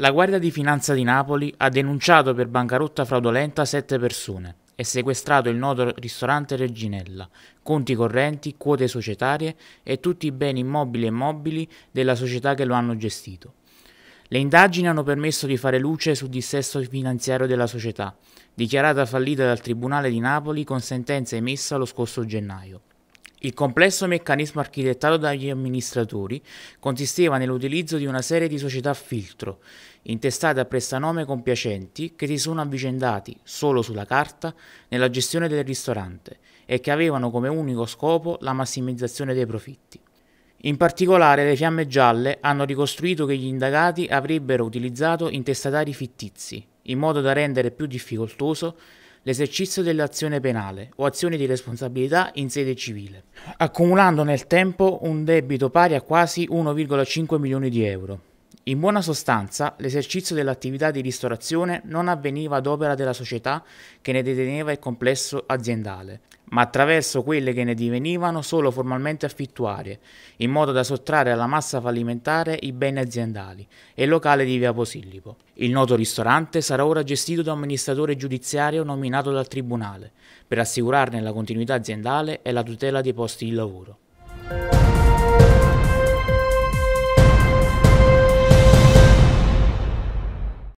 La Guardia di Finanza di Napoli ha denunciato per bancarotta fraudolenta sette persone e sequestrato il noto ristorante Reginella, conti correnti, quote societarie e tutti i beni immobili e mobili della società che lo hanno gestito. Le indagini hanno permesso di fare luce sul dissesto finanziario della società, dichiarata fallita dal Tribunale di Napoli con sentenza emessa lo scorso gennaio. Il complesso meccanismo architettato dagli amministratori consisteva nell'utilizzo di una serie di società filtro, intestate a prestanome compiacenti che si sono avvicendati, solo sulla carta, nella gestione del ristorante e che avevano come unico scopo la massimizzazione dei profitti. In particolare le fiamme gialle hanno ricostruito che gli indagati avrebbero utilizzato intestatari fittizi, in modo da rendere più difficoltoso l'esercizio dell'azione penale o azioni di responsabilità in sede civile, accumulando nel tempo un debito pari a quasi 1,5 milioni di euro. In buona sostanza, l'esercizio dell'attività di ristorazione non avveniva ad opera della società che ne deteneva il complesso aziendale, ma attraverso quelle che ne divenivano solo formalmente affittuarie, in modo da sottrarre alla massa fallimentare i beni aziendali e il locale di via Posillipo. Il noto ristorante sarà ora gestito da un amministratore giudiziario nominato dal Tribunale, per assicurarne la continuità aziendale e la tutela dei posti di lavoro.